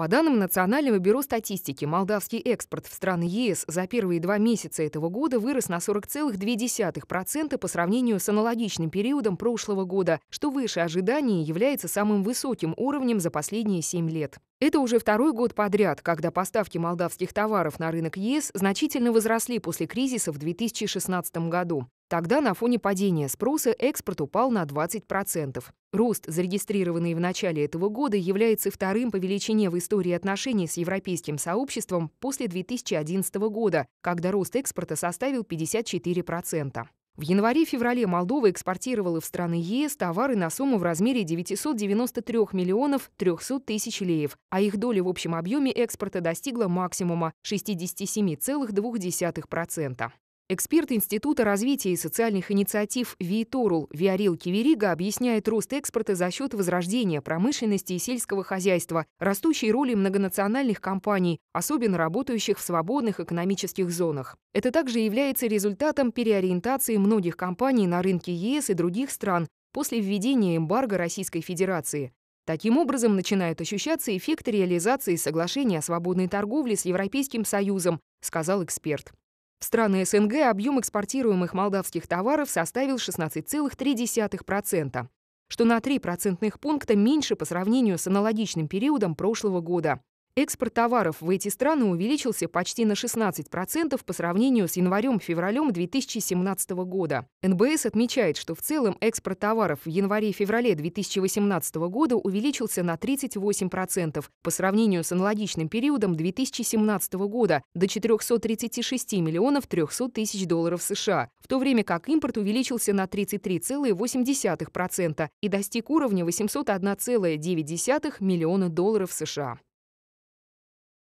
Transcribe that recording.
По данным Национального бюро статистики, молдавский экспорт в страны ЕС за первые два месяца этого года вырос на 40,2% по сравнению с аналогичным периодом прошлого года, что выше ожиданий является самым высоким уровнем за последние семь лет. Это уже второй год подряд, когда поставки молдавских товаров на рынок ЕС значительно возросли после кризиса в 2016 году. Тогда на фоне падения спроса экспорт упал на 20%. Рост, зарегистрированный в начале этого года, является вторым по величине в истории отношений с европейским сообществом после 2011 года, когда рост экспорта составил 54%. В январе-феврале Молдова экспортировала в страны ЕС товары на сумму в размере 993 миллионов 300 тысяч леев, а их доля в общем объеме экспорта достигла максимума 67,2%. Эксперт Института развития и социальных инициатив ВИТОРУЛ Виарил Киверига объясняет рост экспорта за счет возрождения промышленности и сельского хозяйства, растущей роли многонациональных компаний, особенно работающих в свободных экономических зонах. Это также является результатом переориентации многих компаний на рынки ЕС и других стран после введения эмбарго Российской Федерации. Таким образом, начинает ощущаться эффект реализации соглашения о свободной торговле с Европейским Союзом, сказал эксперт. В страны СНГ объем экспортируемых молдавских товаров составил 16,3%, что на 3 процентных пункта меньше по сравнению с аналогичным периодом прошлого года. Экспорт товаров в эти страны увеличился почти на 16% по сравнению с январем-февралем 2017 года. НБС отмечает, что в целом экспорт товаров в январе-феврале 2018 года увеличился на 38% по сравнению с аналогичным периодом 2017 года до 436 миллионов 300 тысяч долларов США, в то время как импорт увеличился на 33,8% и достиг уровня 801,9 миллиона долларов США.